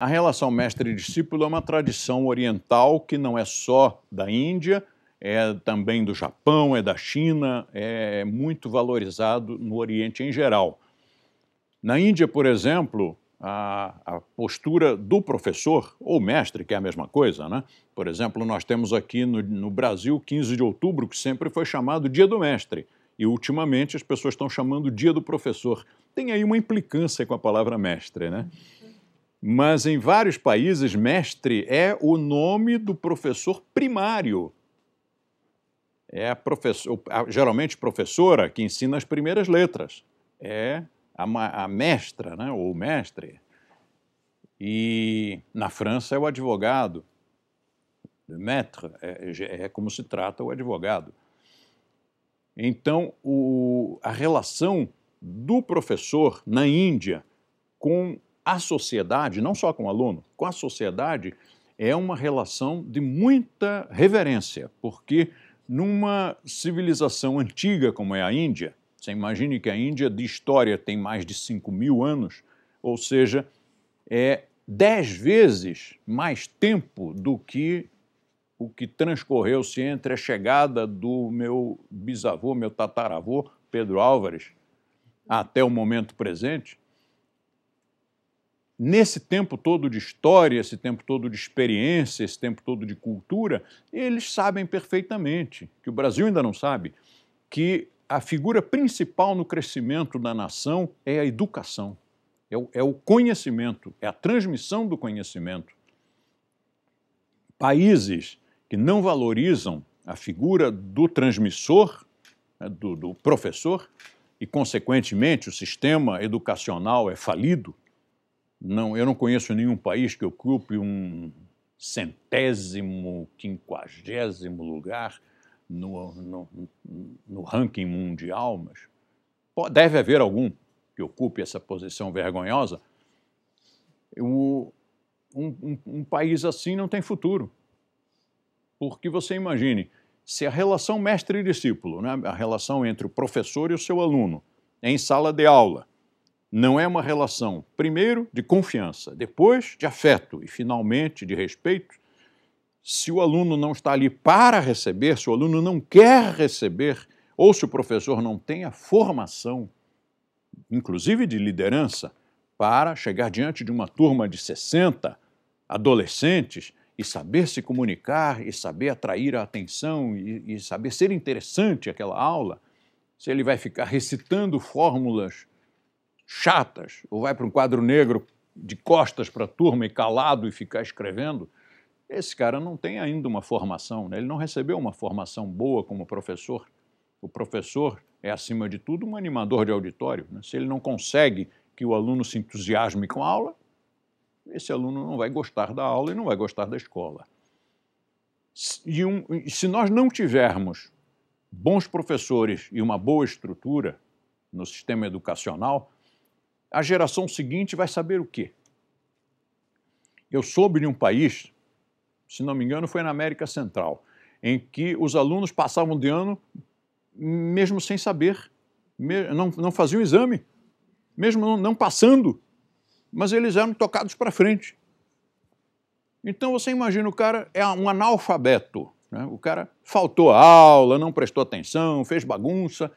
A relação mestre e discípulo é uma tradição oriental que não é só da Índia, é também do Japão, é da China, é muito valorizado no Oriente em geral. Na Índia, por exemplo, a, a postura do professor ou mestre, que é a mesma coisa, né? Por exemplo, nós temos aqui no, no Brasil 15 de outubro, que sempre foi chamado Dia do Mestre, e ultimamente as pessoas estão chamando Dia do Professor. Tem aí uma implicância com a palavra mestre, né? Mas em vários países, mestre é o nome do professor primário. É a professor, geralmente professora que ensina as primeiras letras. É a, a mestra, né, ou mestre. E na França é o advogado. Le maître é, é, é como se trata o advogado. Então, o, a relação do professor na Índia com a sociedade, não só com o aluno, com a sociedade, é uma relação de muita reverência, porque numa civilização antiga como é a Índia, você imagine que a Índia de história tem mais de 5 mil anos, ou seja, é dez vezes mais tempo do que o que transcorreu-se entre a chegada do meu bisavô, meu tataravô, Pedro Álvares, até o momento presente nesse tempo todo de história, esse tempo todo de experiência, esse tempo todo de cultura, eles sabem perfeitamente, que o Brasil ainda não sabe, que a figura principal no crescimento da nação é a educação, é o, é o conhecimento, é a transmissão do conhecimento. Países que não valorizam a figura do transmissor, né, do, do professor, e, consequentemente, o sistema educacional é falido, não, eu não conheço nenhum país que ocupe um centésimo, quinquagésimo lugar no, no, no ranking mundial, mas deve haver algum que ocupe essa posição vergonhosa. um, um, um país assim não tem futuro. Porque você imagine, se a relação mestre discípulo, né, a relação entre o professor e o seu aluno, em sala de aula, não é uma relação, primeiro, de confiança, depois, de afeto e, finalmente, de respeito. Se o aluno não está ali para receber, se o aluno não quer receber, ou se o professor não tem a formação, inclusive de liderança, para chegar diante de uma turma de 60 adolescentes e saber se comunicar, e saber atrair a atenção, e, e saber ser interessante aquela aula, se ele vai ficar recitando fórmulas chatas, ou vai para um quadro negro de costas para a turma e calado e ficar escrevendo, esse cara não tem ainda uma formação, né? ele não recebeu uma formação boa como professor. O professor é, acima de tudo, um animador de auditório. Né? Se ele não consegue que o aluno se entusiasme com a aula, esse aluno não vai gostar da aula e não vai gostar da escola. E um, se nós não tivermos bons professores e uma boa estrutura no sistema educacional, a geração seguinte vai saber o quê? Eu soube de um país, se não me engano, foi na América Central, em que os alunos passavam de ano mesmo sem saber, não, não faziam exame, mesmo não, passando, mas eles eram tocados para frente. Então você imagina, o cara é um analfabeto. Né? O cara faltou a aula, não prestou atenção, fez bagunça,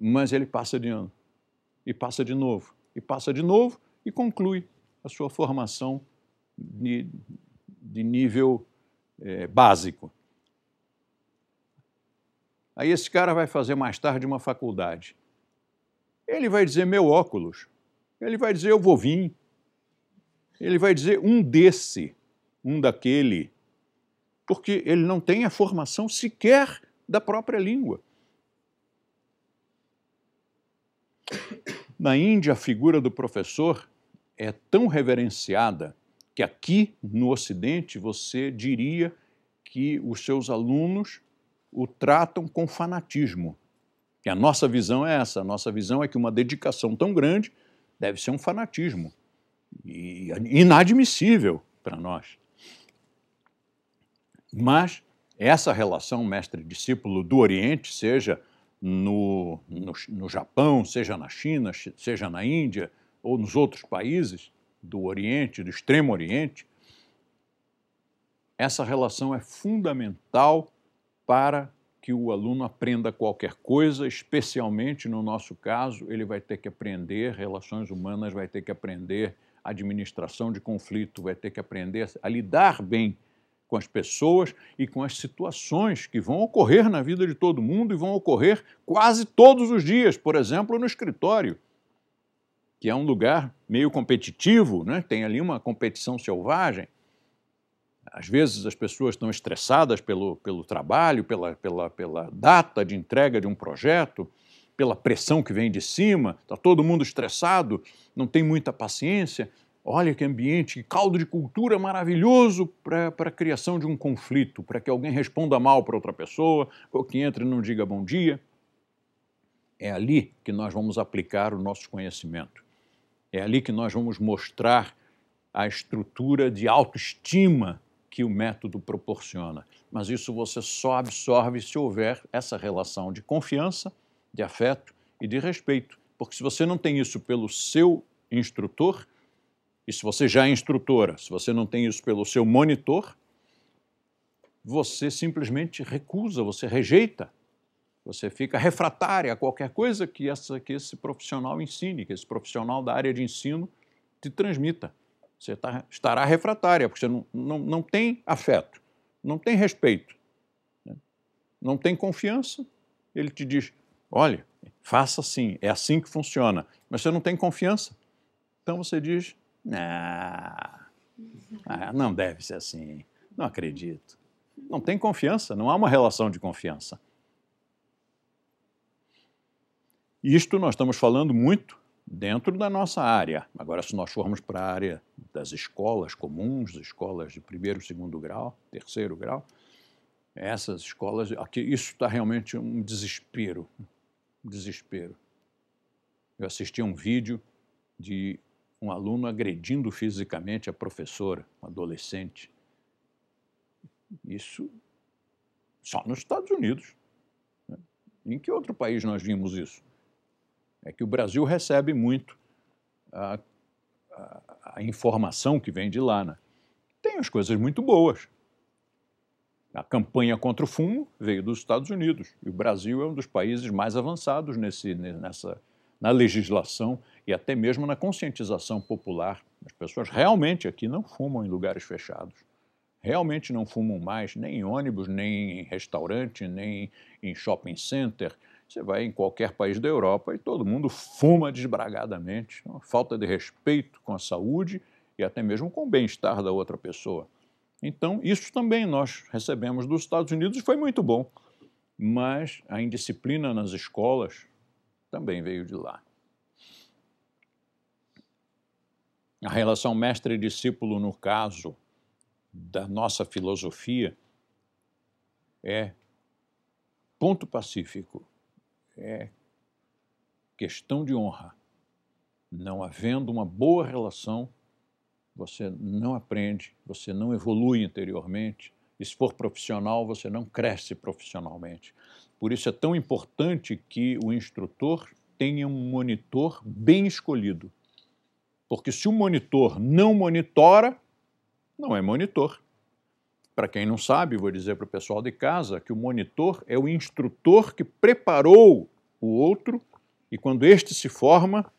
mas ele passa de ano. E passa de novo e passa de novo e conclui a sua formação de, de nível é, básico. Aí esse cara vai fazer mais tarde uma faculdade. Ele vai dizer meu óculos. Ele vai dizer eu vou vir. Ele vai dizer um desse, um daquele, porque ele não tem a formação sequer da própria língua. Na Índia, a figura do professor é tão reverenciada que aqui no Ocidente você diria que os seus alunos o tratam com fanatismo. E a nossa visão é essa: a nossa visão é que uma dedicação tão grande deve ser um fanatismo. E inadmissível para nós. Mas essa relação mestre-discípulo do Oriente, seja no, no, no Japão, seja na China, seja na Índia ou nos outros países do Oriente, do Extremo Oriente, essa relação é fundamental para que o aluno aprenda qualquer coisa, especialmente no nosso caso, ele vai ter que aprender relações humanas, vai ter que aprender administração de conflito, vai ter que aprender a lidar bem com as pessoas e com as situações que vão ocorrer na vida de todo mundo e vão ocorrer quase todos os dias, por exemplo, no escritório, que é um lugar meio competitivo, né? tem ali uma competição selvagem. Às vezes as pessoas estão estressadas pelo, pelo trabalho, pela, pela, pela data de entrega de um projeto, pela pressão que vem de cima, está todo mundo estressado, não tem muita paciência, Olha que ambiente, caldo de cultura maravilhoso para a criação de um conflito, para que alguém responda mal para outra pessoa, ou que entre e não diga bom dia. É ali que nós vamos aplicar o nosso conhecimento. É ali que nós vamos mostrar a estrutura de autoestima que o método proporciona. Mas isso você só absorve se houver essa relação de confiança, de afeto e de respeito. Porque se você não tem isso pelo seu instrutor, e se você já é instrutora, se você não tem isso pelo seu monitor, você simplesmente recusa, você rejeita, você fica refratária a qualquer coisa que, essa, que esse profissional ensine, que esse profissional da área de ensino te transmita. Você tá, estará refratária, porque você não, não, não tem afeto, não tem respeito, né? não tem confiança. Ele te diz: olha, faça assim, é assim que funciona, mas você não tem confiança. Então você diz: ah, ah, não deve ser assim. Não acredito. Não tem confiança, não há uma relação de confiança. Isto nós estamos falando muito dentro da nossa área. Agora, se nós formos para a área das escolas comuns, escolas de primeiro, segundo grau, terceiro grau, essas escolas, aqui, isso está realmente um desespero, um desespero. Eu assisti a um vídeo de um aluno agredindo fisicamente a professora, um adolescente. Isso só nos Estados Unidos. Né? Em que outro país nós vimos isso? É que o Brasil recebe muito a, a, a informação que vem de lá. Né? Tem as coisas muito boas. A campanha contra o fumo veio dos Estados Unidos e o Brasil é um dos países mais avançados nesse, nessa na legislação e até mesmo na conscientização popular. As pessoas realmente aqui não fumam em lugares fechados. Realmente não fumam mais, nem em ônibus, nem em restaurante, nem em shopping center. Você vai em qualquer país da Europa e todo mundo fuma desbragadamente. É uma falta de respeito com a saúde e até mesmo com o bem-estar da outra pessoa. Então, isso também nós recebemos dos Estados Unidos e foi muito bom. Mas a indisciplina nas escolas, também veio de lá. A relação mestre e discípulo, no caso da nossa filosofia, é ponto pacífico, é questão de honra. Não havendo uma boa relação, você não aprende, você não evolui interiormente. E se for profissional, você não cresce profissionalmente. Por isso é tão importante que o instrutor tenha um monitor bem escolhido. Porque se o monitor não monitora, não é monitor. Para quem não sabe, vou dizer para o pessoal de casa que o monitor é o instrutor que preparou o outro e quando este se forma,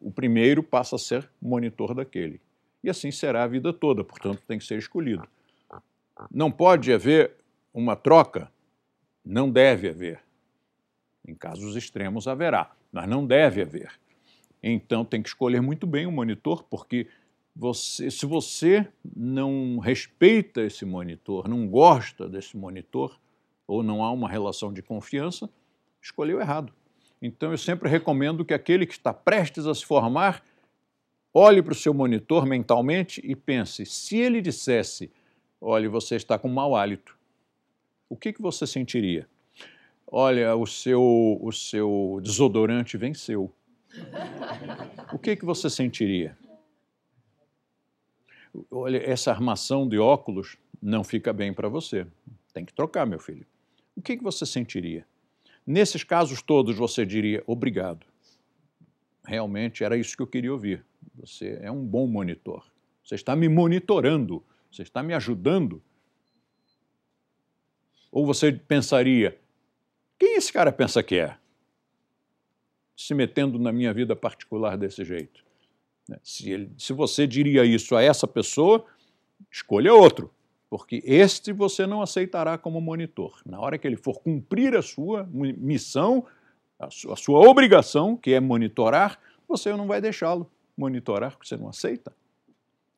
o primeiro passa a ser monitor daquele. E assim será a vida toda, portanto, tem que ser escolhido. Não pode haver uma troca não deve haver. Em casos extremos haverá, mas não deve haver. Então tem que escolher muito bem o monitor, porque você, se você não respeita esse monitor, não gosta desse monitor, ou não há uma relação de confiança, escolheu errado. Então eu sempre recomendo que aquele que está prestes a se formar olhe para o seu monitor mentalmente e pense: se ele dissesse, olhe, você está com mau hálito, o que, que você sentiria? Olha, o seu, o seu desodorante venceu. O que, que você sentiria? Olha, essa armação de óculos não fica bem para você. Tem que trocar, meu filho. O que, que você sentiria? Nesses casos todos, você diria obrigado. Realmente era isso que eu queria ouvir. Você é um bom monitor. Você está me monitorando, você está me ajudando ou você pensaria: quem esse cara pensa que é? Se metendo na minha vida particular desse jeito. Né? Se, ele, se você diria isso a essa pessoa, escolha outro, porque este você não aceitará como monitor. Na hora que ele for cumprir a sua missão, a sua, a sua obrigação, que é monitorar, você não vai deixá-lo monitorar, porque você não aceita.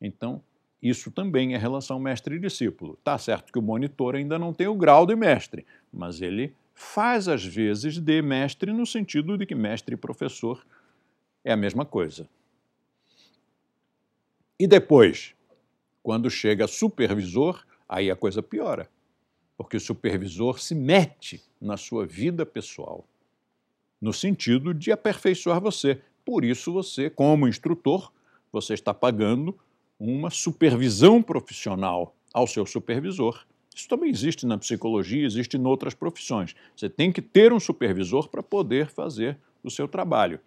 Então, isso também é relação mestre e discípulo. Tá certo que o monitor ainda não tem o grau de mestre, mas ele faz às vezes de mestre no sentido de que mestre e professor é a mesma coisa. E depois, quando chega supervisor, aí a coisa piora, porque o supervisor se mete na sua vida pessoal, no sentido de aperfeiçoar você. Por isso você, como instrutor, você está pagando uma supervisão profissional ao seu supervisor. Isso também existe na psicologia, existe em outras profissões. Você tem que ter um supervisor para poder fazer o seu trabalho.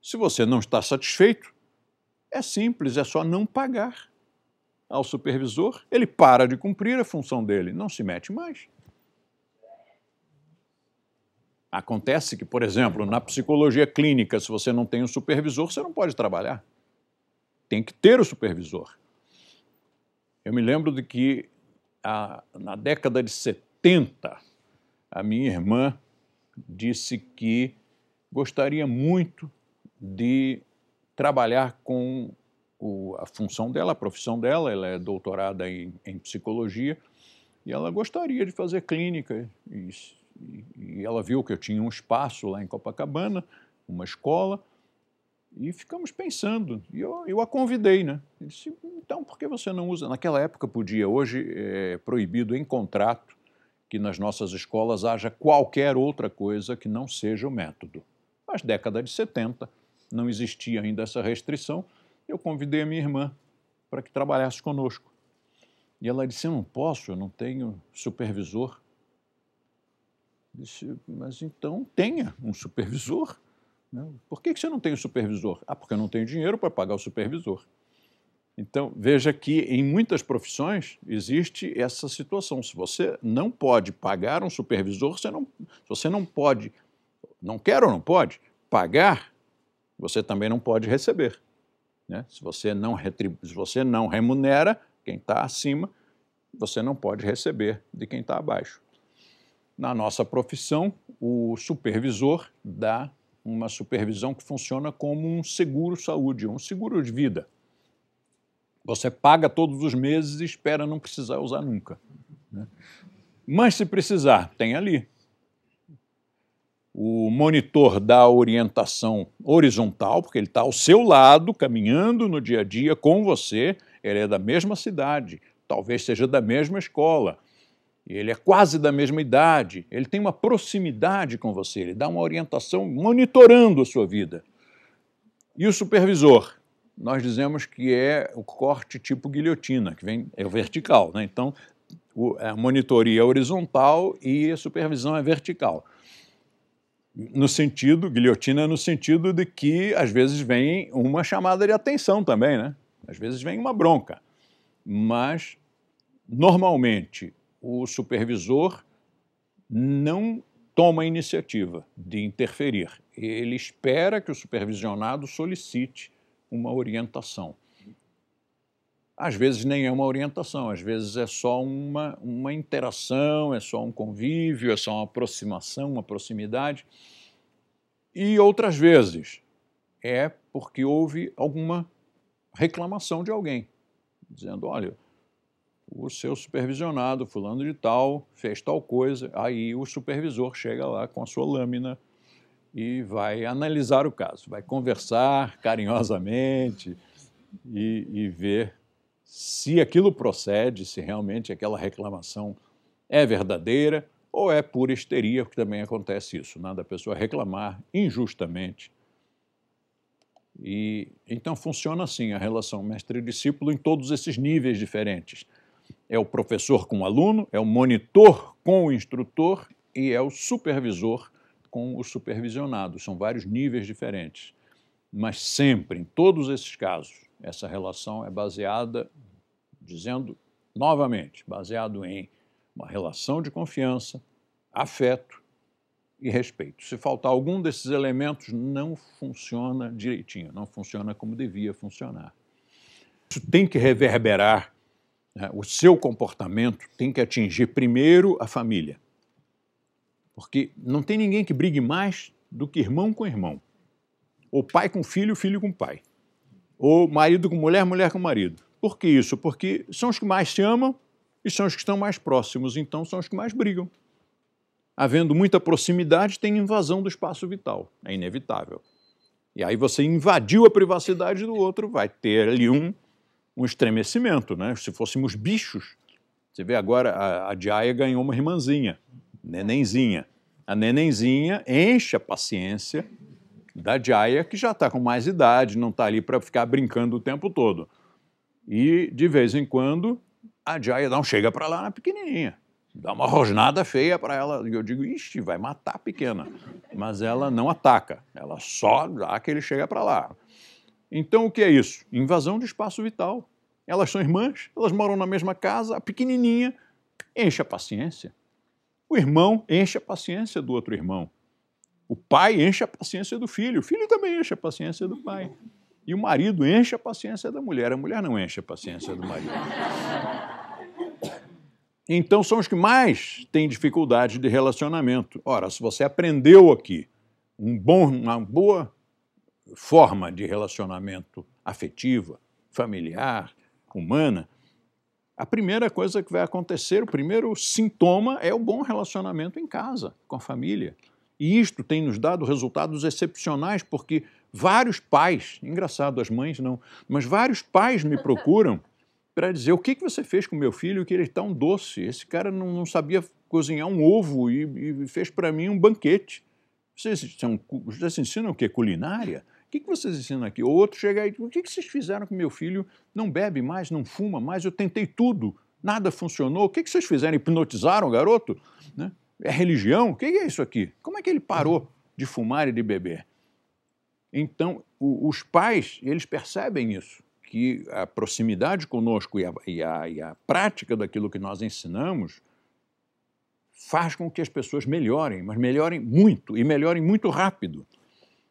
Se você não está satisfeito, é simples, é só não pagar ao supervisor, ele para de cumprir a função dele, não se mete mais. Acontece que, por exemplo, na psicologia clínica, se você não tem um supervisor, você não pode trabalhar tem que ter o supervisor. Eu me lembro de que a, na década de 70, a minha irmã disse que gostaria muito de trabalhar com o, a função dela, a profissão dela, ela é doutorada em, em psicologia, e ela gostaria de fazer clínica. E, e, ela viu que eu tinha um espaço lá em Copacabana, uma escola, e ficamos pensando. E eu, eu a convidei, né? Ele disse, então por que você não usa? Naquela época podia, hoje é proibido em contrato que nas nossas escolas haja qualquer outra coisa que não seja o método. Mas década de 70 não existia ainda essa restrição. Eu convidei a minha irmã para que trabalhasse conosco. E ela disse: Eu não posso, eu não tenho supervisor. Eu disse: Mas então tenha um supervisor. Né? Por que você não tem o supervisor? Ah, porque eu não tenho dinheiro para pagar o supervisor. Então, veja que em muitas profissões existe essa situação. Se você não pode pagar um supervisor, você não, se você não pode, não quer ou não pode pagar, você também não pode receber. Né? Se, você não retrib, se você não remunera quem está acima, você não pode receber de quem está abaixo. Na nossa profissão, o supervisor dá uma supervisão que funciona como um seguro-saúde, um seguro de vida. Você paga todos os meses e espera não precisar usar nunca. Né? Mas se precisar, tem ali. O monitor dá orientação horizontal, porque ele está ao seu lado, caminhando no dia a dia com você. Ele é da mesma cidade, talvez seja da mesma escola, ele é quase da mesma idade, ele tem uma proximidade com você, ele dá uma orientação monitorando a sua vida. E o supervisor? Nós dizemos que é o corte tipo guilhotina, que vem, é o vertical, né? Então, a monitoria é horizontal e a supervisão é vertical. No sentido, guilhotina é no sentido de que às vezes vem uma chamada de atenção também, né? Às vezes vem uma bronca. Mas, normalmente, o supervisor não toma a iniciativa de interferir. Ele espera que o supervisionado solicite uma orientação. Às vezes nem é uma orientação, às vezes é só uma, uma interação, é só um convívio, é só uma aproximação, uma proximidade. E outras vezes é porque houve alguma reclamação de alguém, dizendo: olha, o seu supervisionado, fulano de tal, fez tal coisa, aí o supervisor chega lá com a sua lâmina e vai analisar o caso, vai conversar carinhosamente e, e ver se aquilo procede, se realmente aquela reclamação é verdadeira ou é pura histeria, porque também acontece isso, né, da pessoa reclamar injustamente. E então funciona assim a relação mestre-discípulo em todos esses níveis diferentes é o professor com o aluno, é o monitor com o instrutor e é o supervisor com o supervisionado. São vários níveis diferentes. Mas sempre, em todos esses casos, essa relação é baseada, dizendo novamente, baseado em uma relação de confiança, afeto e respeito. Se faltar algum desses elementos, não funciona direitinho, não funciona como devia funcionar. Isso tem que reverberar né? o seu comportamento tem que atingir primeiro a família. Porque não tem ninguém que brigue mais do que irmão com irmão. Ou pai com filho, filho com pai. Ou marido com mulher, mulher com marido. Por que isso? Porque são os que mais se amam e são os que estão mais próximos, então são os que mais brigam. Havendo muita proximidade, tem invasão do espaço vital. É inevitável. E aí você invadiu a privacidade do outro, vai ter ali um um estremecimento, né? Se fôssemos bichos. Você vê agora, a, a Jaya ganhou uma irmãzinha, nenenzinha. A nenenzinha enche a paciência da Jaya, que já está com mais idade, não está ali para ficar brincando o tempo todo. E, de vez em quando, a Jaya dá um chega para lá na pequenininha. Dá uma rosnada feia para ela. E eu digo, ixi, vai matar a pequena. Mas ela não ataca. Ela só dá que ele chega para lá. Então o que é isso? Invasão de espaço vital. Elas são irmãs, elas moram na mesma casa, a pequenininha enche a paciência. O irmão enche a paciência do outro irmão. O pai enche a paciência do filho, o filho também enche a paciência do pai. E o marido enche a paciência da mulher, a mulher não enche a paciência do marido. Então são os que mais têm dificuldade de relacionamento. Ora, se você aprendeu aqui um bom, uma boa forma de relacionamento afetiva, familiar, humana, a primeira coisa que vai acontecer, o primeiro sintoma é o bom relacionamento em casa, com a família. E isto tem nos dado resultados excepcionais, porque vários pais, engraçado, as mães não, mas vários pais me procuram para dizer o que, que você fez com meu filho que ele é tão doce. Esse cara não, não sabia cozinhar um ovo e, e fez para mim um banquete. Vocês, são, vocês ensinam o quê? Culinária? O que, que vocês ensinam aqui? O outro chega aí, o que, que vocês fizeram com meu filho não bebe mais, não fuma mais? Eu tentei tudo, nada funcionou. O que, que vocês fizeram? Hipnotizaram o garoto? Né? É religião? O que, que é isso aqui? Como é que ele parou de fumar e de beber? Então, o, os pais, eles percebem isso, que a proximidade conosco e a, e a, e a prática daquilo que nós ensinamos faz com que as pessoas melhorem, mas melhorem muito e melhorem muito rápido.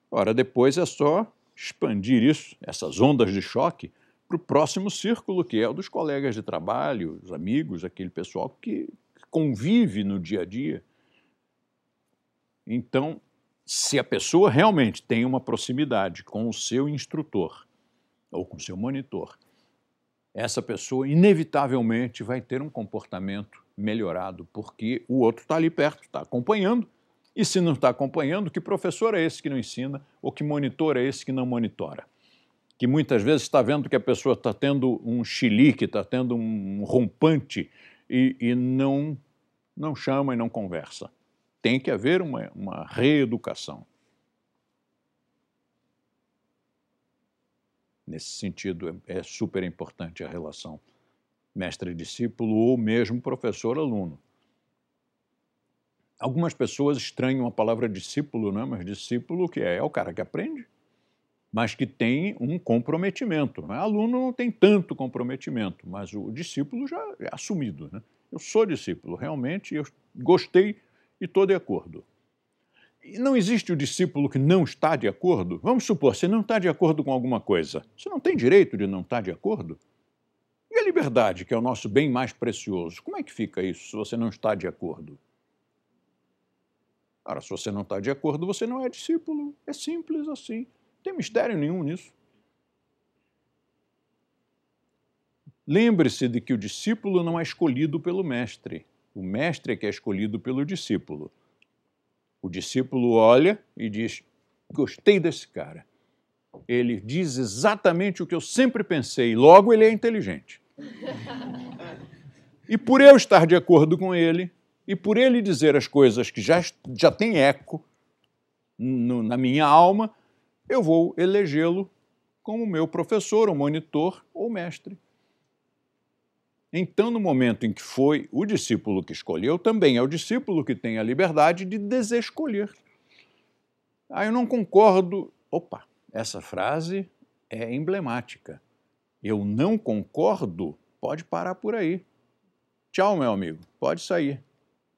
Ora, depois é só expandir isso, essas ondas de choque, para o próximo círculo, que é o dos colegas de trabalho, os amigos, aquele pessoal que convive no dia a dia. Então, se a pessoa realmente tem uma proximidade com o seu instrutor ou com o seu monitor, essa pessoa inevitavelmente vai ter um comportamento melhorado, porque o outro está ali perto, está acompanhando. E se não está acompanhando, que professor é esse que não ensina ou que monitor é esse que não monitora? Que muitas vezes está vendo que a pessoa está tendo um chilique, está tendo um rompante e, e, não, não chama e não conversa. Tem que haver uma, uma reeducação. Nesse sentido, é, é super importante a relação mestre-discípulo ou mesmo professor-aluno. Algumas pessoas estranham a palavra discípulo, né? mas discípulo que é? É o cara que aprende, mas que tem um comprometimento. Né? Aluno não tem tanto comprometimento, mas o discípulo já é assumido. Né? Eu sou discípulo, realmente, eu gostei e estou de acordo. E não existe o discípulo que não está de acordo? Vamos supor, você não está de acordo com alguma coisa. Você não tem direito de não estar de acordo? a liberdade, que é o nosso bem mais precioso? Como é que fica isso se você não está de acordo? Ora, se você não está de acordo, você não é discípulo. É simples assim. Não tem mistério nenhum nisso. Lembre-se de que o discípulo não é escolhido pelo mestre. O mestre é que é escolhido pelo discípulo. O discípulo olha e diz: Gostei desse cara. Ele diz exatamente o que eu sempre pensei, logo ele é inteligente. E por eu estar de acordo com ele, e por ele dizer as coisas que já, já têm eco no, na minha alma, eu vou elegê-lo como meu professor, ou monitor ou mestre. Então, no momento em que foi o discípulo que escolheu, também é o discípulo que tem a liberdade de desescolher. Ah, eu não concordo. Opa, essa frase é emblemática eu não concordo, pode parar por aí. Tchau, meu amigo, pode sair.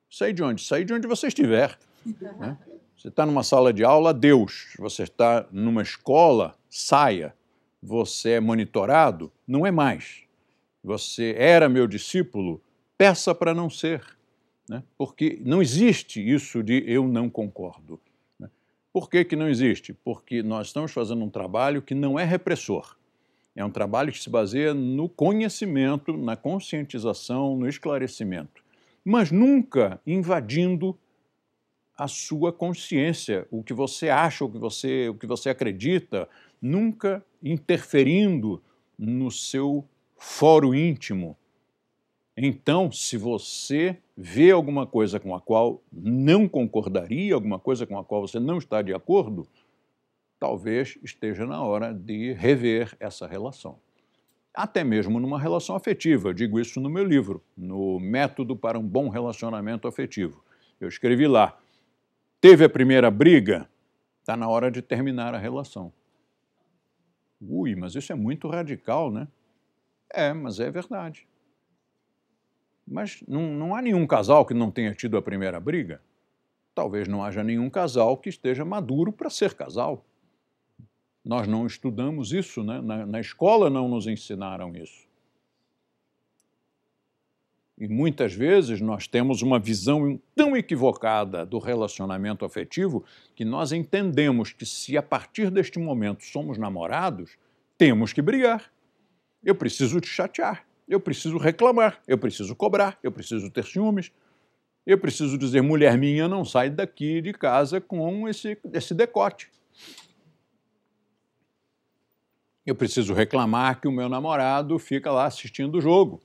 Sair de onde? Sair de onde você estiver. Né? Você está numa sala de aula, Deus. Você está numa escola, saia. Você é monitorado, não é mais. Você era meu discípulo, peça para não ser. Né? Porque não existe isso de eu não concordo. Né? Por que, que não existe? Porque nós estamos fazendo um trabalho que não é repressor é um trabalho que se baseia no conhecimento, na conscientização, no esclarecimento, mas nunca invadindo a sua consciência, o que você acha, o que você, o que você acredita, nunca interferindo no seu foro íntimo. Então, se você vê alguma coisa com a qual não concordaria, alguma coisa com a qual você não está de acordo, talvez esteja na hora de rever essa relação. Até mesmo numa relação afetiva, eu digo isso no meu livro, no Método para um Bom Relacionamento Afetivo. Eu escrevi lá: teve a primeira briga, está na hora de terminar a relação. Ui, mas isso é muito radical, né? É, mas é verdade. Mas não, não há nenhum casal que não tenha tido a primeira briga. Talvez não haja nenhum casal que esteja maduro para ser casal. Nós não estudamos isso, né? na, na escola não nos ensinaram isso. E muitas vezes nós temos uma visão tão equivocada do relacionamento afetivo que nós entendemos que, se a partir deste momento somos namorados, temos que brigar. Eu preciso te chatear, eu preciso reclamar, eu preciso cobrar, eu preciso ter ciúmes, eu preciso dizer: mulher minha, não sai daqui de casa com esse, esse decote eu preciso reclamar que o meu namorado fica lá assistindo o jogo.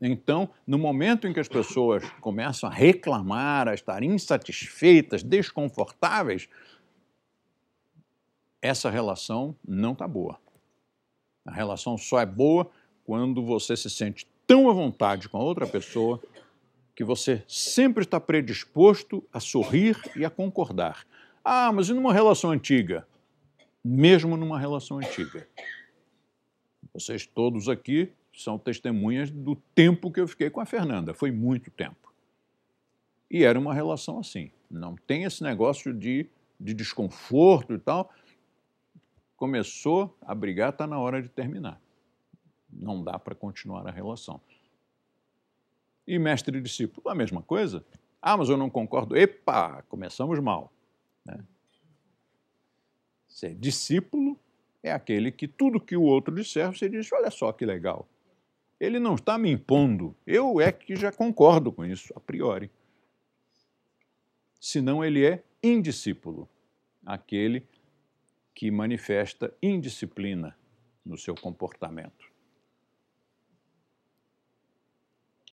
Então, no momento em que as pessoas começam a reclamar, a estar insatisfeitas, desconfortáveis, essa relação não está boa. A relação só é boa quando você se sente tão à vontade com a outra pessoa que você sempre está predisposto a sorrir e a concordar. Ah, mas e numa relação antiga? mesmo numa relação antiga. Vocês todos aqui são testemunhas do tempo que eu fiquei com a Fernanda, foi muito tempo. E era uma relação assim, não tem esse negócio de, de desconforto e tal. Começou a brigar, está na hora de terminar. Não dá para continuar a relação. E mestre e discípulo, a mesma coisa. Ah, mas eu não concordo. Epa, começamos mal. Né? discípulo é aquele que tudo que o outro disser, você diz: olha só que legal. Ele não está me impondo, eu é que já concordo com isso a priori. Senão ele é indiscípulo, aquele que manifesta indisciplina no seu comportamento.